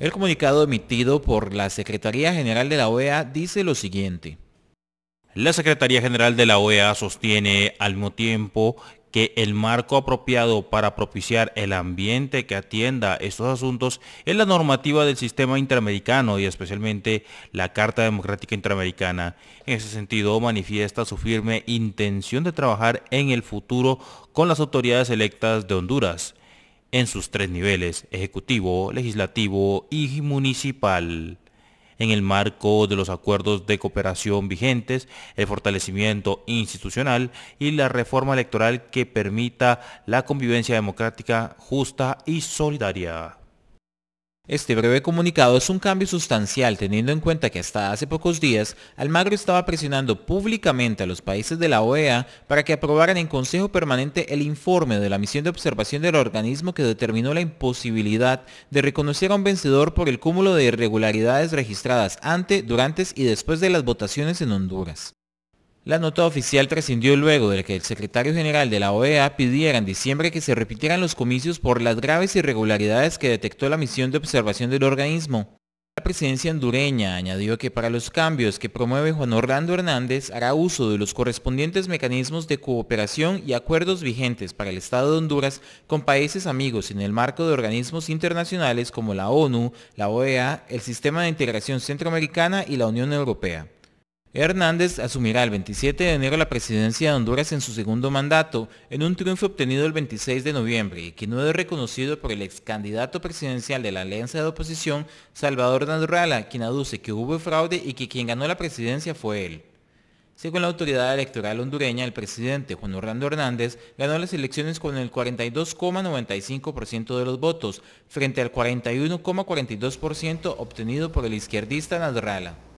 El comunicado emitido por la Secretaría General de la OEA dice lo siguiente. La Secretaría General de la OEA sostiene al mismo tiempo que el marco apropiado para propiciar el ambiente que atienda estos asuntos es la normativa del sistema interamericano y especialmente la Carta Democrática Interamericana. En ese sentido, manifiesta su firme intención de trabajar en el futuro con las autoridades electas de Honduras en sus tres niveles, ejecutivo, legislativo y municipal. En el marco de los acuerdos de cooperación vigentes, el fortalecimiento institucional y la reforma electoral que permita la convivencia democrática justa y solidaria. Este breve comunicado es un cambio sustancial teniendo en cuenta que hasta hace pocos días Almagro estaba presionando públicamente a los países de la OEA para que aprobaran en Consejo Permanente el informe de la misión de observación del organismo que determinó la imposibilidad de reconocer a un vencedor por el cúmulo de irregularidades registradas ante, durante y después de las votaciones en Honduras. La nota oficial trascendió luego de que el secretario general de la OEA pidiera en diciembre que se repitieran los comicios por las graves irregularidades que detectó la misión de observación del organismo. La presidencia hondureña añadió que para los cambios que promueve Juan Orlando Hernández hará uso de los correspondientes mecanismos de cooperación y acuerdos vigentes para el Estado de Honduras con países amigos en el marco de organismos internacionales como la ONU, la OEA, el Sistema de Integración Centroamericana y la Unión Europea. Hernández asumirá el 27 de enero la presidencia de Honduras en su segundo mandato, en un triunfo obtenido el 26 de noviembre y que no es reconocido por el ex candidato presidencial de la Alianza de Oposición, Salvador Nadurrala, quien aduce que hubo fraude y que quien ganó la presidencia fue él. Según la autoridad electoral hondureña, el presidente Juan Orlando Hernández ganó las elecciones con el 42,95% de los votos, frente al 41,42% obtenido por el izquierdista Nadurrala.